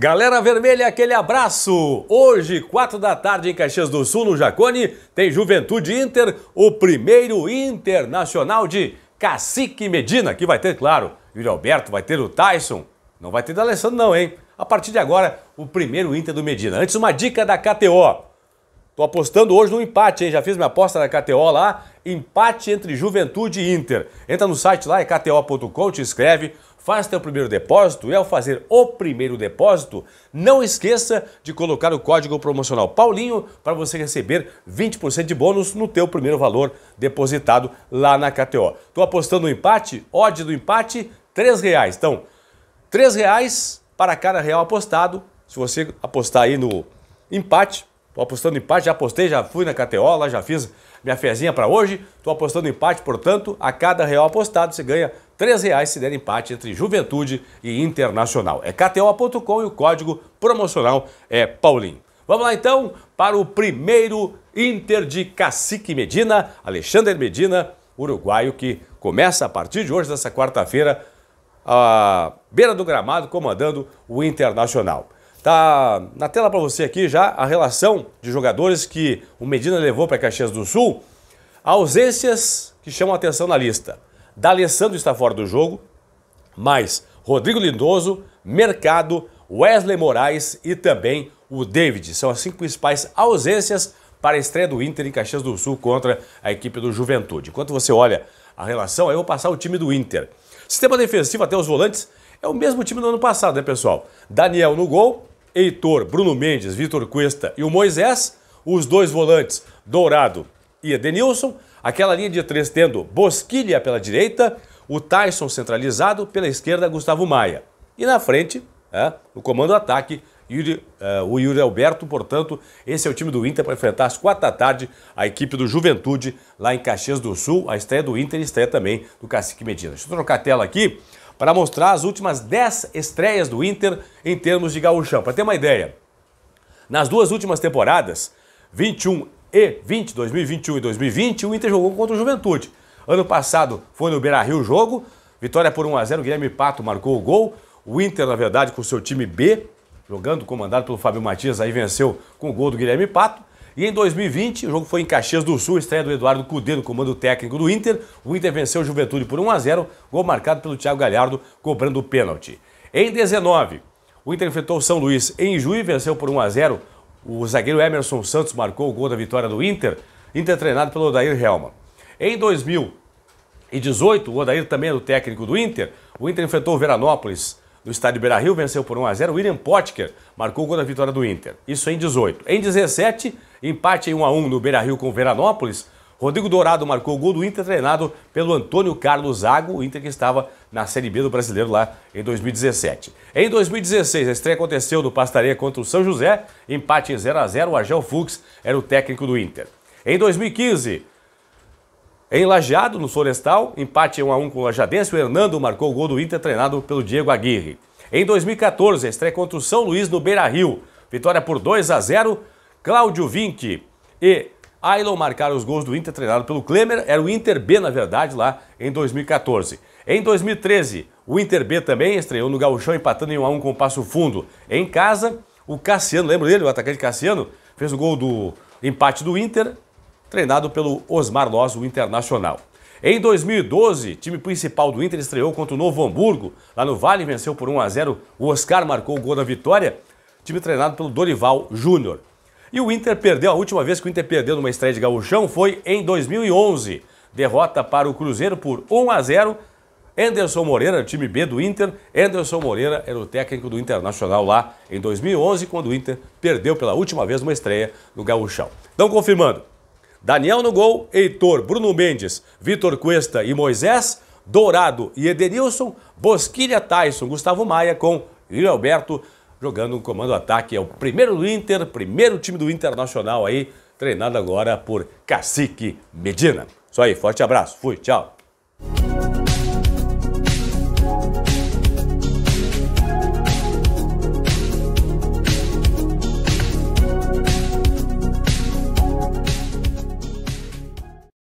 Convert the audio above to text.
Galera Vermelha, aquele abraço! Hoje, 4 da tarde, em Caxias do Sul, no Jacone, tem Juventude Inter, o primeiro internacional de Cacique Medina, que vai ter, claro, Yuri Alberto, vai ter o Tyson, não vai ter da Alessandro não, hein? A partir de agora, o primeiro Inter do Medina. Antes, uma dica da KTO. Tô apostando hoje no empate, hein? Já fiz minha aposta na KTO lá. Empate entre Juventude e Inter. Entra no site lá, é kto.com, te inscreve. Faz teu primeiro depósito e ao fazer o primeiro depósito, não esqueça de colocar o código promocional Paulinho para você receber 20% de bônus no teu primeiro valor depositado lá na KTO. Tô apostando no empate, odd do empate, R$ reais. Então, R$ reais para cada real apostado. Se você apostar aí no empate, tô apostando no empate, já apostei, já fui na KTO, lá já fiz minha fezinha para hoje. Tô apostando no empate, portanto, a cada real apostado você ganha R$ reais se der empate entre Juventude e Internacional. É KTO.com e o código promocional é Paulinho. Vamos lá então para o primeiro Inter de Cacique Medina, Alexander Medina, uruguaio, que começa a partir de hoje, dessa quarta-feira, à beira do gramado, comandando o Internacional. Tá na tela para você aqui já a relação de jogadores que o Medina levou para Caxias do Sul, ausências que chamam atenção na lista. D'Alessandro está fora do jogo, mas Rodrigo Lindoso, Mercado, Wesley Moraes e também o David. São as cinco principais ausências para a estreia do Inter em Caxias do Sul contra a equipe do Juventude. Enquanto você olha a relação, aí eu vou passar o time do Inter. Sistema defensivo até os volantes é o mesmo time do ano passado, né, pessoal? Daniel no gol, Heitor, Bruno Mendes, Vitor Cuesta e o Moisés. Os dois volantes, Dourado e Edenilson. Aquela linha de três tendo Bosquilha pela direita, o Tyson centralizado, pela esquerda Gustavo Maia. E na frente, é, no comando ataque, Yuri, uh, o Yuri Alberto, portanto, esse é o time do Inter para enfrentar às quatro da tarde a equipe do Juventude lá em Caxias do Sul, a estreia do Inter e estreia também do Cacique Medina. Deixa eu trocar a tela aqui para mostrar as últimas dez estreias do Inter em termos de gaúchão. Para ter uma ideia, nas duas últimas temporadas, 21 20, 2021 e 2020, o Inter jogou contra o Juventude. Ano passado foi no Beira-Rio o jogo, vitória por 1 a 0, Guilherme Pato marcou o gol. O Inter, na verdade, com seu time B, jogando comandado pelo Fábio Matias, aí venceu com o gol do Guilherme Pato. E em 2020, o jogo foi em Caxias do Sul, estreia do Eduardo Cudê no comando técnico do Inter. O Inter venceu o Juventude por 1 a 0, gol marcado pelo Thiago Galhardo cobrando o pênalti. Em 19, o Inter enfrentou o São Luís em Juí, venceu por 1 a 0 o zagueiro Emerson Santos marcou o gol da vitória do Inter, Inter treinado pelo Odair Helma. Em 2018, o Odair também era o técnico do Inter. O Inter enfrentou o Veranópolis no estádio Beira Rio, venceu por 1 a 0 O William Potker marcou o gol da vitória do Inter. Isso em 18. Em 17, empate em 1 a 1 no Beira Rio com o Veranópolis. Rodrigo Dourado marcou o gol do Inter, treinado pelo Antônio Carlos Zago, o Inter que estava na Série B do Brasileiro lá em 2017. Em 2016, a estreia aconteceu no Pastaria contra o São José, empate 0 a 0 o Argel Fux era o técnico do Inter. Em 2015, em Lajeado, no Florestal, empate 1 a 1 com o Lajadense, o Hernando marcou o gol do Inter, treinado pelo Diego Aguirre. Em 2014, a estreia contra o São Luís no Beira-Rio, vitória por 2 a 0, Cláudio Vinck e Ailon marcaram os gols do Inter treinado pelo Klemer, era o Inter B, na verdade, lá em 2014. Em 2013, o Inter B também estreou no Gauchão, empatando em 1x1 com o Passo Fundo. Em casa, o Cassiano, lembra dele, o atacante Cassiano, fez o gol do empate do Inter, treinado pelo Osmar Loz, o Internacional. Em 2012, time principal do Inter estreou contra o Novo Hamburgo. Lá no Vale, venceu por 1 a 0 O Oscar marcou o gol da vitória. Time treinado pelo Dorival Júnior. E o Inter perdeu, a última vez que o Inter perdeu numa estreia de gauchão foi em 2011. Derrota para o Cruzeiro por 1 a 0. Anderson Moreira, time B do Inter. Anderson Moreira era o técnico do Internacional lá em 2011, quando o Inter perdeu pela última vez uma estreia no gauchão. Então, confirmando. Daniel no gol, Heitor, Bruno Mendes, Vitor Cuesta e Moisés, Dourado e Edenilson, Bosquilha Tyson, Gustavo Maia com Yuri Alberto, jogando um comando ataque. É o primeiro do Inter, primeiro time do Internacional aí, treinado agora por Cacique Medina. Isso aí, forte abraço, fui, tchau.